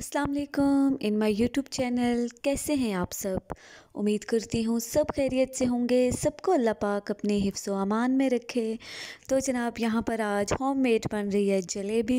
अस्सलाम वालेकुम in my YouTube channel कैसे हैं आप सब उम्मीद करती हूँ सब खैरियत से होंगे सबको अल्लाह पाक अपने हिफ्स अमान में रखे तो जनाब यहाँ पर आज होम मेड बन रही है जलेबी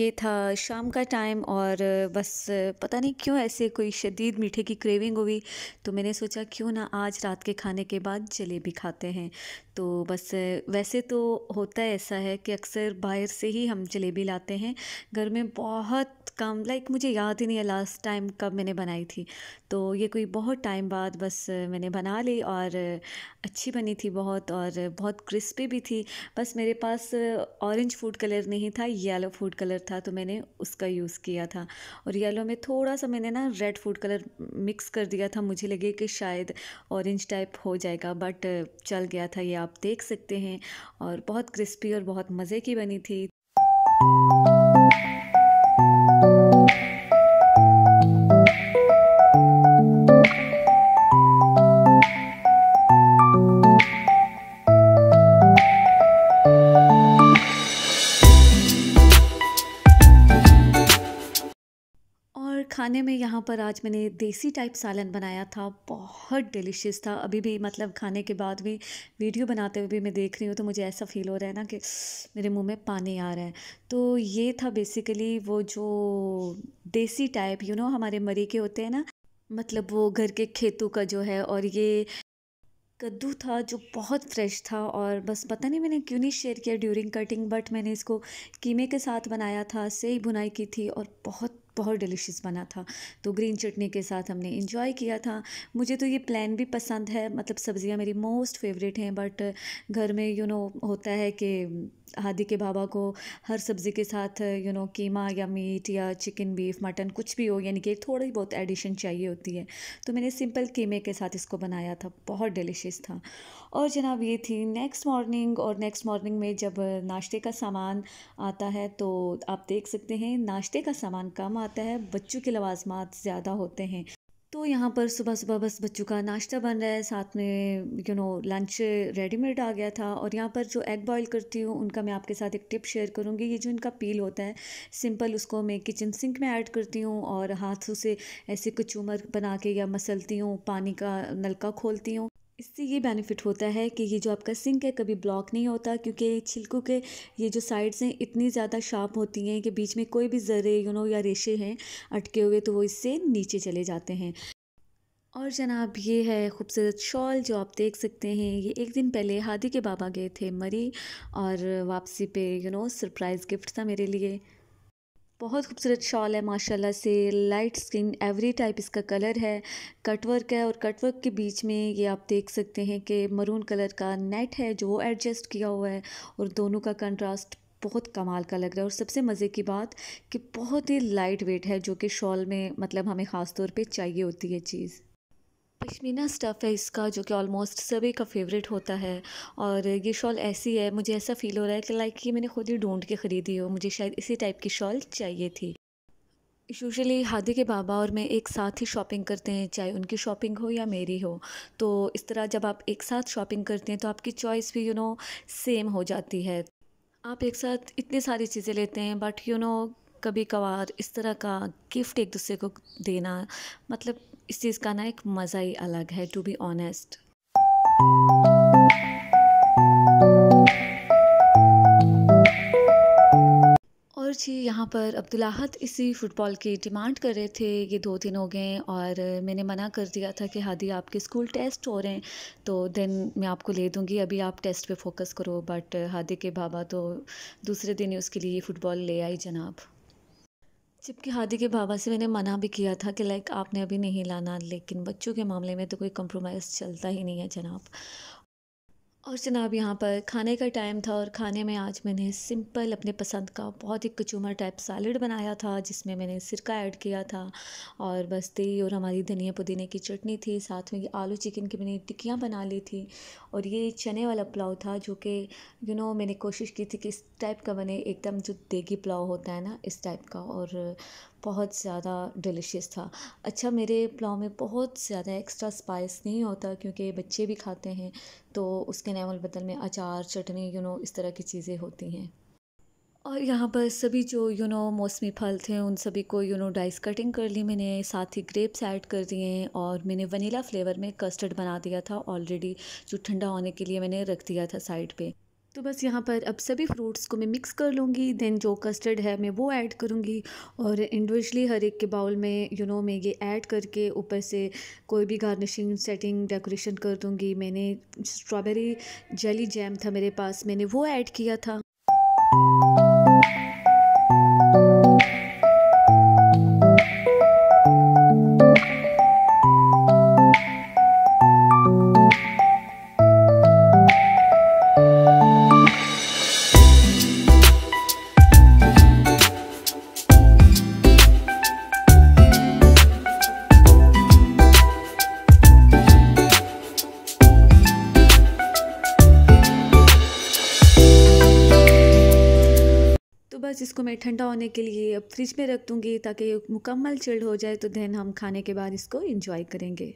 ये था शाम का टाइम और बस पता नहीं क्यों ऐसे कोई शदीद मीठे की क्रेविंग हुई तो मैंने सोचा क्यों ना आज रात के खाने के बाद जलेबी खाते हैं तो बस वैसे तो होता ऐसा है कि अक्सर बाहर से ही हम जलेबी लाते हैं घर में बहुत कम लाइक um, like, मुझे याद ही नहीं है लास्ट टाइम कब मैंने बनाई थी तो ये कोई बहुत टाइम बाद बस मैंने बना ली और अच्छी बनी थी बहुत और बहुत क्रिस्पी भी थी बस मेरे पास ऑरेंज फूड कलर नहीं था येलो फूड कलर था तो मैंने उसका यूज़ किया था और येलो में थोड़ा सा मैंने ना रेड फूड कलर मिक्स कर दिया था मुझे लगे कि शायद ऑरेंज टाइप हो जाएगा बट चल गया था ये आप देख सकते हैं और बहुत क्रिस्पी और बहुत मज़े की बनी थी खाने में यहाँ पर आज मैंने देसी टाइप सालन बनाया था बहुत डिलिशियस था अभी भी मतलब खाने के बाद भी वीडियो बनाते हुए भी मैं देख रही हूँ तो मुझे ऐसा फील हो रहा है ना कि मेरे मुंह में पानी आ रहा है तो ये था बेसिकली वो जो देसी टाइप यू नो हमारे मरी के होते हैं ना मतलब वो घर के खेतों का जो है और ये कद्दू था जो बहुत फ्रेश था और बस पता नहीं मैंने क्यों नहीं शेयर किया ड्यूरिंग कटिंग बट मैंने इसको कीमे के साथ बनाया था सही बुनाई की थी और बहुत बहुत डिलिशियस बना था तो ग्रीन चटनी के साथ हमने इंजॉय किया था मुझे तो ये प्लान भी पसंद है मतलब सब्ज़ियाँ मेरी मोस्ट फेवरेट हैं बट घर में यू you नो know, होता है कि हादी के बाबा को हर सब्ज़ी के साथ यू नो कीमा या मीट या चिकन बीफ मटन कुछ भी हो यानी कि थोड़ी बहुत एडिशन चाहिए होती है तो मैंने सिंपल कीमे के साथ इसको बनाया था बहुत डिलिशियस था और जनाब ये थी नेक्स्ट मॉर्निंग और नेक्स्ट मॉर्निंग में जब नाश्ते का सामान आता है तो आप देख सकते हैं नाश्ते का सामान कम आता है बच्चों के लवाजमात ज़्यादा होते हैं तो यहाँ पर सुबह सुबह बस बच्चों का नाश्ता बन रहा है साथ में यू नो लंच रेडीमेड आ गया था और यहाँ पर जो एग बॉईल करती हूँ उनका मैं आपके साथ एक टिप शेयर करूँगी ये जो इनका पील होता है सिंपल उसको मैं किचन सिंक में ऐड करती हूँ और हाथों से ऐसे कुछ उमर बना के या मसलती हूँ पानी का नलका खोलती हूँ इससे ये बेनिफिट होता है कि ये जो आपका सिंक है कभी ब्लॉक नहीं होता क्योंकि छिलकों के ये जो साइड्स हैं इतनी ज़्यादा शार्प होती हैं कि बीच में कोई भी ज़र्रे यू नो या रेशे हैं अटके हुए तो वो इससे नीचे चले जाते हैं और जनाब ये है खूबसूरत शॉल जो आप देख सकते हैं ये एक दिन पहले हादी के बाबा गए थे मरी और वापसी पे यू नो सरप्राइज़ गिफ्ट था मेरे लिए बहुत खूबसूरत शॉल है माशाल्लाह से लाइट स्किन एवरी टाइप इसका कलर है कटवर्क है और कटवर्क के बीच में ये आप देख सकते हैं कि मरून कलर का नेट है जो एडजस्ट किया हुआ है और दोनों का कंट्रास्ट बहुत कमाल का लग रहा है और सबसे मज़े की बात कि बहुत ही लाइट वेट है जो कि शॉल में मतलब हमें ख़ास तौर पे चाहिए होती है चीज़ पश्मीना स्टफ़ है इसका जो कि ऑलमोस्ट सभी का फेवरेट होता है और ये शॉल ऐसी है मुझे ऐसा फ़ील हो रहा है कि लाइक ये मैंने खुद ही ढूंढ के ख़रीदी हो मुझे शायद इसी टाइप की शॉल चाहिए थी यूजली हादी के बाबा और मैं एक साथ ही शॉपिंग करते हैं चाहे उनकी शॉपिंग हो या मेरी हो तो इस तरह जब आप एक साथ शॉपिंग करते हैं तो आपकी चॉइस भी यू नो सेम हो जाती है आप एक साथ इतनी सारी चीज़ें लेते हैं बट यू नो कभी कभार इस तरह का गिफ्ट एक दूसरे को देना मतलब इस चीज़ का ना एक मज़ा ही अलग है टू बी ऑनेस्ट और जी यहाँ पर अब्दुल्लाहत इसी फुटबॉल की डिमांड कर रहे थे ये दो दिन हो गए और मैंने मना कर दिया था कि हादी आपके स्कूल टेस्ट हो रहे हैं तो देन मैं आपको ले दूँगी अभी आप टेस्ट पे फोकस करो बट हादी के बाबा तो दूसरे दिन ही उसके लिए फ़ुटबॉल ले आई जनाब चिपकी हादी के बाबा से मैंने मना भी किया था कि लाइक आपने अभी नहीं लाना लेकिन बच्चों के मामले में तो कोई कंप्रोमाइज़ चलता ही नहीं है जनाब और जनाब यहाँ पर खाने का टाइम था और खाने में आज मैंने सिंपल अपने पसंद का बहुत ही कचूमर टाइप सैलड बनाया था जिसमें मैंने सिरका ऐड किया था और बस दही और हमारी धनिया पुदीने की चटनी थी साथ में ये आलू चिकन की मैंने टिक्कियाँ बना ली थी और ये चने वाला पुलाव था जो कि यू नो मैंने कोशिश की थी कि इस टाइप का बने एकदम जो देगी पुलाव होता है ना इस टाइप का और बहुत ज़्यादा डिलिशियस था अच्छा मेरे पुलाव में बहुत ज़्यादा एक्स्ट्रा स्पाइस नहीं होता क्योंकि बच्चे भी खाते हैं तो उसके नैमल बदल में अचार चटनी यू नो इस तरह की चीज़ें होती हैं और यहाँ पर सभी जो यू नो मौसमी फल थे उन सभी को यू नो डाइस कटिंग कर ली मैंने साथ ही ग्रेप्स ऐड कर दिए और मैंने वनीला फ्लेवर में कस्टर्ड बना दिया था ऑलरेडी जो ठंडा होने के लिए मैंने रख दिया था साइड पर तो बस यहाँ पर अब सभी फ्रूट्स को मैं मिक्स कर लूँगी देन जो कस्टर्ड है मैं वो ऐड करूँगी और इंडिविजुअली हर एक के बाउल में यू you नो know, मैं ये ऐड करके ऊपर से कोई भी गार्निशिंग सेटिंग डेकोरेशन कर दूँगी मैंने स्ट्रॉबेरी जेली जैम था मेरे पास मैंने वो ऐड किया था इसको मैं ठंडा होने के लिए अब फ्रिज में रख दूँगी ताकि मुकम्मल चिल्ड हो जाए तो दैन हम खाने के बाद इसको इंजॉय करेंगे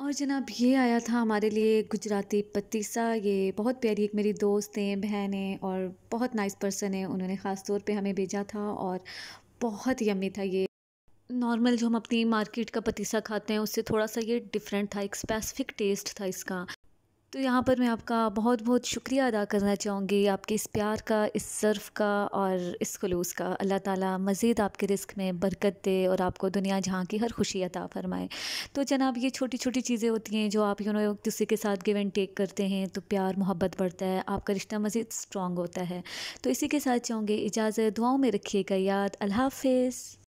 और जनाब ये आया था हमारे लिए गुजराती पतीसा ये बहुत प्यारी एक मेरी दोस्त हैं बहन हैं और बहुत नाइस पर्सन है उन्होंने ख़ास तौर पे हमें भेजा था और बहुत यमी था ये नॉर्मल जो हम अपनी मार्केट का पतीसा खाते हैं उससे थोड़ा सा ये डिफरेंट था एक स्पेसिफिक टेस्ट था इसका तो यहाँ पर मैं आपका बहुत बहुत शुक्रिया अदा करना चाहूँगी आपके इस प्यार का इस सर्फ का और इस खलूस का अल्लाह ताला मज़ीद आपके रिस्क में बरकत दे और आपको दुनिया जहाँ की हर खुशी अता फ़रमाए तो जनाब ये छोटी छोटी चीज़ें होती हैं जो आप यू नो एक दूसरे के साथ गिव एंड टेक करते हैं तो प्यार मोहब्बत बढ़ता है आपका रिश्ता मज़ीद स्ट्रॉन्ग होता है तो इसी के साथ चाहूँगी इजाज़त दुआओं में रखिएगा याद अल्लाह